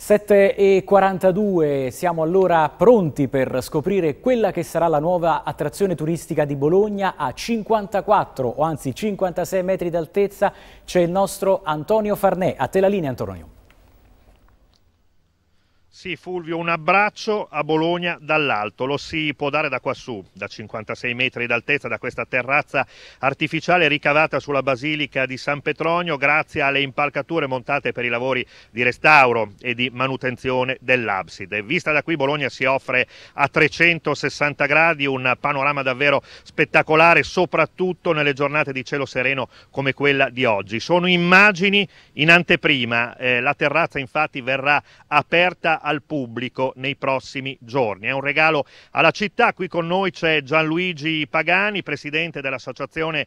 7.42, siamo allora pronti per scoprire quella che sarà la nuova attrazione turistica di Bologna a 54 o anzi 56 metri d'altezza c'è il nostro Antonio Farnè. A te la linea Antonio. Sì, Fulvio, un abbraccio a Bologna dall'alto, lo si può dare da quassù, da 56 metri d'altezza, da questa terrazza artificiale ricavata sulla Basilica di San Petronio, grazie alle impalcature montate per i lavori di restauro e di manutenzione dell'abside. Vista da qui Bologna si offre a 360 gradi un panorama davvero spettacolare, soprattutto nelle giornate di cielo sereno come quella di oggi. Sono immagini in anteprima, eh, la terrazza infatti verrà aperta al pubblico nei prossimi giorni. È un regalo alla città. Qui con noi c'è Gianluigi Pagani, presidente dell'Associazione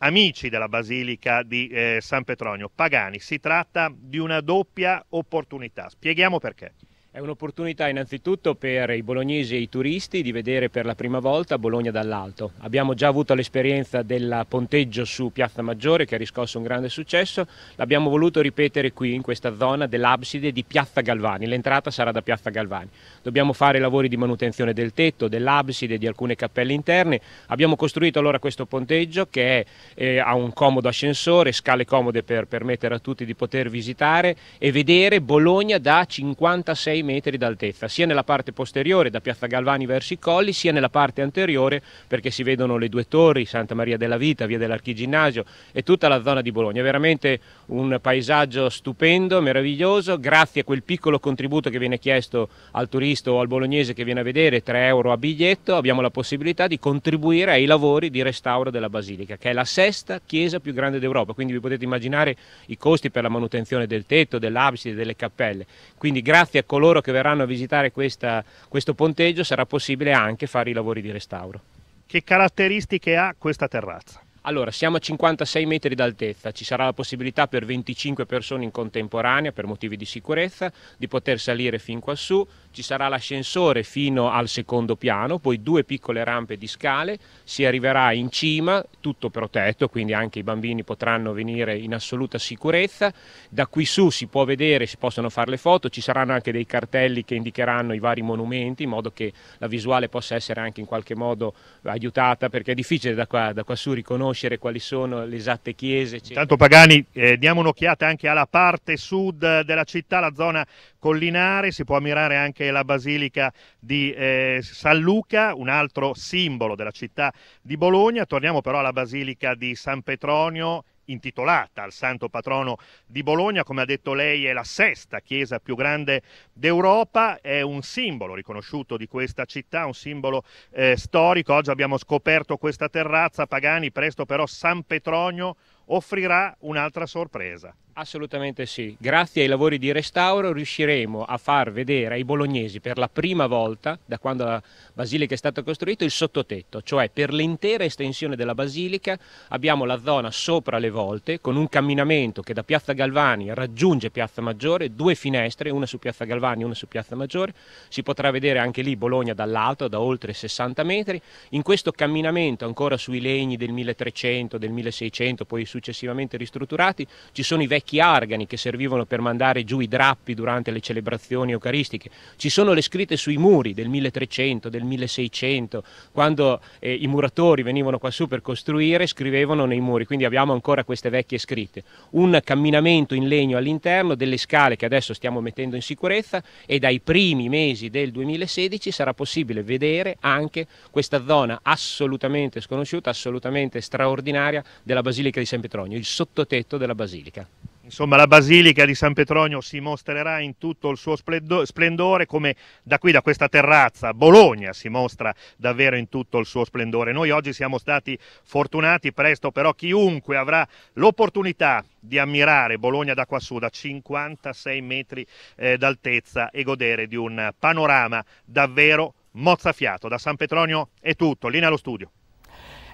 Amici della Basilica di eh, San Petronio. Pagani, si tratta di una doppia opportunità. Spieghiamo perché. È un'opportunità innanzitutto per i bolognesi e i turisti di vedere per la prima volta Bologna dall'alto. Abbiamo già avuto l'esperienza del ponteggio su Piazza Maggiore che ha riscosso un grande successo, l'abbiamo voluto ripetere qui in questa zona dell'abside di Piazza Galvani, l'entrata sarà da Piazza Galvani. Dobbiamo fare lavori di manutenzione del tetto, dell'abside, di alcune cappelle interne. Abbiamo costruito allora questo ponteggio che è, eh, ha un comodo ascensore, scale comode per permettere a tutti di poter visitare e vedere Bologna da 56 6 metri d'altezza, sia nella parte posteriore da Piazza Galvani verso i colli, sia nella parte anteriore perché si vedono le due torri, Santa Maria della Vita, via dell'Archiginnasio e tutta la zona di Bologna. È veramente un paesaggio stupendo, meraviglioso, grazie a quel piccolo contributo che viene chiesto al turista o al bolognese che viene a vedere, 3 euro a biglietto, abbiamo la possibilità di contribuire ai lavori di restauro della Basilica, che è la sesta chiesa più grande d'Europa, quindi vi potete immaginare i costi per la manutenzione del tetto, dell'abside, delle cappelle. Quindi grazie a coloro coloro che verranno a visitare questa, questo ponteggio sarà possibile anche fare i lavori di restauro. Che caratteristiche ha questa terrazza? Allora, siamo a 56 metri d'altezza, ci sarà la possibilità per 25 persone in contemporanea, per motivi di sicurezza, di poter salire fin quassù, ci sarà l'ascensore fino al secondo piano, poi due piccole rampe di scale, si arriverà in cima, tutto protetto, quindi anche i bambini potranno venire in assoluta sicurezza, da qui su si può vedere, si possono fare le foto, ci saranno anche dei cartelli che indicheranno i vari monumenti, in modo che la visuale possa essere anche in qualche modo aiutata, perché è difficile da qua, da qua su riconoscere conoscere quali sono le esatte chiese. Eccetera. Intanto Pagani, eh, diamo un'occhiata anche alla parte sud della città, la zona collinare, si può ammirare anche la basilica di eh, San Luca, un altro simbolo della città di Bologna. Torniamo però alla basilica di San Petronio intitolata al santo patrono di Bologna, come ha detto lei è la sesta chiesa più grande d'Europa, è un simbolo riconosciuto di questa città, un simbolo eh, storico, oggi abbiamo scoperto questa terrazza, Pagani, presto però San Petronio offrirà un'altra sorpresa. Assolutamente sì, grazie ai lavori di restauro riusciremo a far vedere ai bolognesi per la prima volta da quando la basilica è stata costruita il sottotetto, cioè per l'intera estensione della basilica abbiamo la zona sopra le volte con un camminamento che da Piazza Galvani raggiunge Piazza Maggiore, due finestre, una su Piazza Galvani e una su Piazza Maggiore, si potrà vedere anche lì Bologna dall'alto da oltre 60 metri, in questo camminamento ancora sui legni del 1300, del 1600, poi sui successivamente ristrutturati, ci sono i vecchi argani che servivano per mandare giù i drappi durante le celebrazioni eucaristiche, ci sono le scritte sui muri del 1300, del 1600, quando eh, i muratori venivano quassù per costruire scrivevano nei muri, quindi abbiamo ancora queste vecchie scritte, un camminamento in legno all'interno delle scale che adesso stiamo mettendo in sicurezza e dai primi mesi del 2016 sarà possibile vedere anche questa zona assolutamente sconosciuta, assolutamente straordinaria della Basilica di San Pietro. Petronio, il sottotetto della basilica. Insomma, la Basilica di San Petronio si mostrerà in tutto il suo splendore, come da qui, da questa terrazza, Bologna si mostra davvero in tutto il suo splendore. Noi oggi siamo stati fortunati, presto però chiunque avrà l'opportunità di ammirare Bologna da quassù, da 56 metri eh, d'altezza e godere di un panorama davvero mozzafiato. Da San Petronio è tutto, linea allo studio.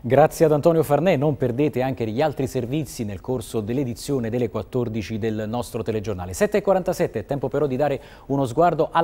Grazie ad Antonio Farnè, non perdete anche gli altri servizi nel corso dell'edizione delle 14 del nostro telegiornale. 7.47, è tempo però di dare uno sguardo alla...